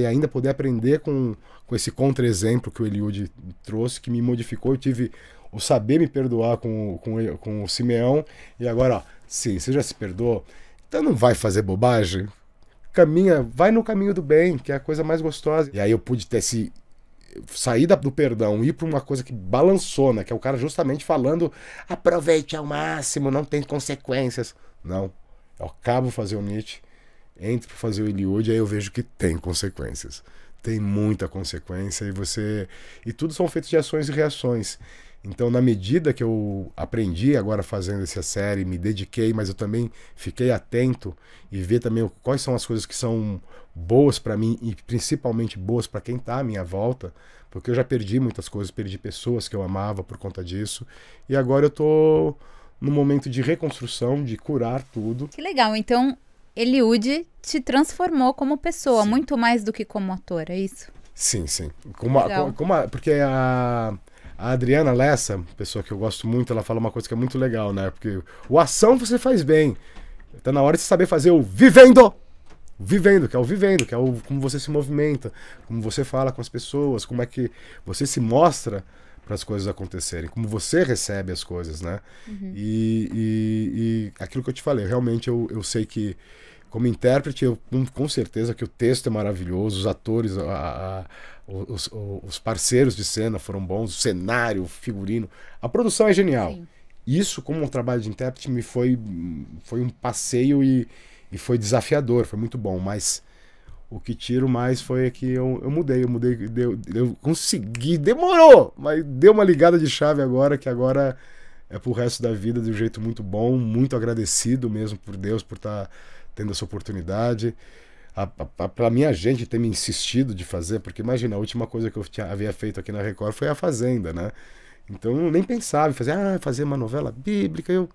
e ainda poder aprender com, com esse contra-exemplo que o Eliud trouxe, que me modificou. Eu tive o saber me perdoar com, com, com o Simeão, e agora, ó, sim, você já se perdoou, então não vai fazer bobagem. Caminha, vai no caminho do bem, que é a coisa mais gostosa. E aí eu pude ter esse sair do perdão, ir para uma coisa que balançona, né? que é o cara justamente falando aproveite ao máximo, não tem consequências. Não. Eu acabo fazer o Nietzsche entre para fazer o Eliud, aí eu vejo que tem consequências. Tem muita consequência e você. E tudo são feitos de ações e reações. Então, na medida que eu aprendi agora fazendo essa série, me dediquei, mas eu também fiquei atento e ver também quais são as coisas que são boas para mim e principalmente boas para quem está à minha volta, porque eu já perdi muitas coisas, perdi pessoas que eu amava por conta disso, e agora eu estou no momento de reconstrução, de curar tudo. Que legal. Então, Eliud te transformou como pessoa, sim. muito mais do que como ator, é isso? Sim, sim. Como como, como a, porque a, a Adriana Lessa, pessoa que eu gosto muito, ela fala uma coisa que é muito legal, né? Porque o ação você faz bem. Tá na hora de você saber fazer o vivendo! Vivendo, que é o vivendo, que é o como você se movimenta, como você fala com as pessoas, como é que você se mostra para as coisas acontecerem, como você recebe as coisas, né? Uhum. E, e, e, aquilo que eu te falei, realmente eu, eu sei que como intérprete, eu, com certeza que o texto é maravilhoso, os atores, a, a, os, os, parceiros de cena foram bons, o cenário, o figurino. A produção é genial. Sim. Isso, como um trabalho de intérprete, me foi, foi um passeio e, e foi desafiador, foi muito bom. Mas o que tiro mais foi que eu, eu mudei, eu mudei, deu, eu consegui, demorou, mas deu uma ligada de chave agora, que agora é pro resto da vida de um jeito muito bom, muito agradecido mesmo por Deus por estar. Tá tendo essa oportunidade. Para minha gente ter me insistido de fazer, porque imagina, a última coisa que eu tinha, havia feito aqui na Record foi a Fazenda, né? Então eu nem pensava em fazer, ah, fazer uma novela bíblica. Eu,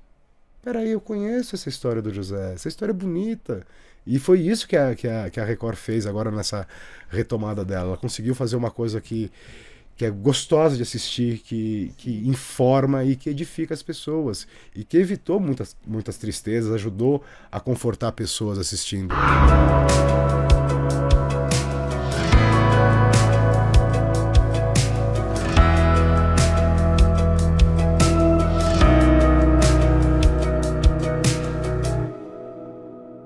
peraí, eu conheço essa história do José, essa história é bonita. E foi isso que a, que a, que a Record fez agora nessa retomada dela. Ela conseguiu fazer uma coisa que que é gostosa de assistir, que, que informa e que edifica as pessoas. E que evitou muitas, muitas tristezas, ajudou a confortar pessoas assistindo.